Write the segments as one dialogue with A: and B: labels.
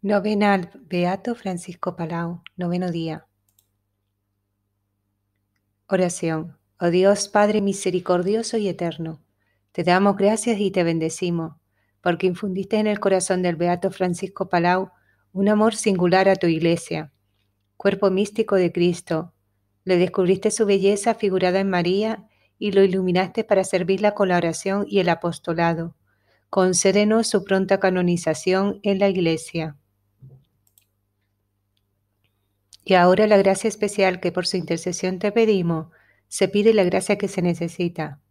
A: Novena al Beato Francisco Palau, noveno día. Oración. Oh Dios, Padre misericordioso y eterno, te damos gracias y te bendecimos, porque infundiste en el corazón del Beato Francisco Palau un amor singular a tu iglesia, cuerpo místico de Cristo. Le descubriste su belleza figurada en María y lo iluminaste para servirla con la oración y el apostolado. Concédenos su pronta canonización en la iglesia. Y ahora la gracia especial que por su intercesión te pedimos, se pide la gracia que se necesita.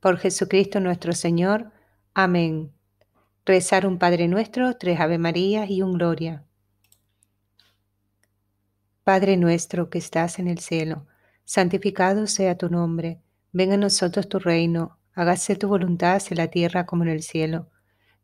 A: Por Jesucristo nuestro Señor. Amén. Rezar un Padre nuestro, tres Ave Marías y un Gloria. Padre nuestro que estás en el cielo, santificado sea tu nombre. Venga a nosotros tu reino. Hágase tu voluntad en la tierra como en el cielo.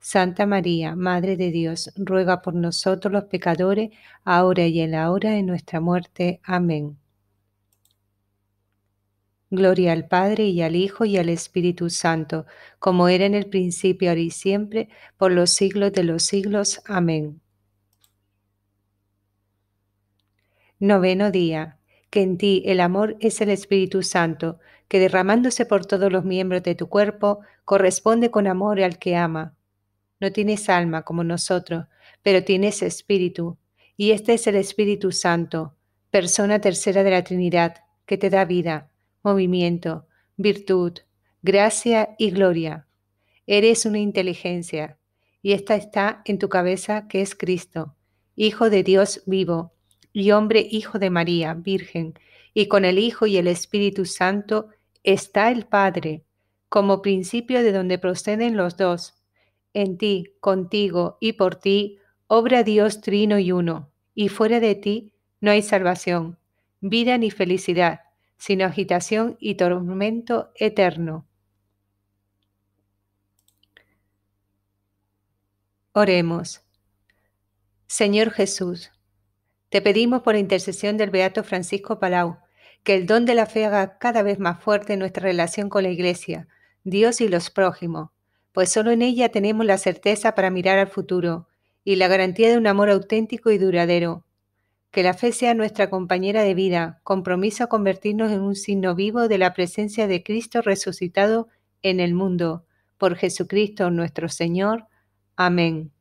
A: Santa María, Madre de Dios, ruega por nosotros los pecadores, ahora y en la hora de nuestra muerte. Amén. Gloria al Padre y al Hijo y al Espíritu Santo, como era en el principio, ahora y siempre, por los siglos de los siglos. Amén. Noveno día. Que en ti el amor es el Espíritu Santo, que derramándose por todos los miembros de tu cuerpo, corresponde con amor al que ama no tienes alma como nosotros, pero tienes espíritu, y este es el Espíritu Santo, persona tercera de la Trinidad, que te da vida, movimiento, virtud, gracia y gloria. Eres una inteligencia, y esta está en tu cabeza que es Cristo, Hijo de Dios vivo, y hombre Hijo de María, Virgen, y con el Hijo y el Espíritu Santo está el Padre, como principio de donde proceden los dos, en ti, contigo y por ti, obra Dios trino y uno, y fuera de ti no hay salvación, vida ni felicidad, sino agitación y tormento eterno. Oremos. Señor Jesús, te pedimos por intercesión del Beato Francisco Palau, que el don de la fe haga cada vez más fuerte nuestra relación con la Iglesia, Dios y los prójimos pues solo en ella tenemos la certeza para mirar al futuro y la garantía de un amor auténtico y duradero. Que la fe sea nuestra compañera de vida, compromiso a convertirnos en un signo vivo de la presencia de Cristo resucitado en el mundo. Por Jesucristo nuestro Señor. Amén.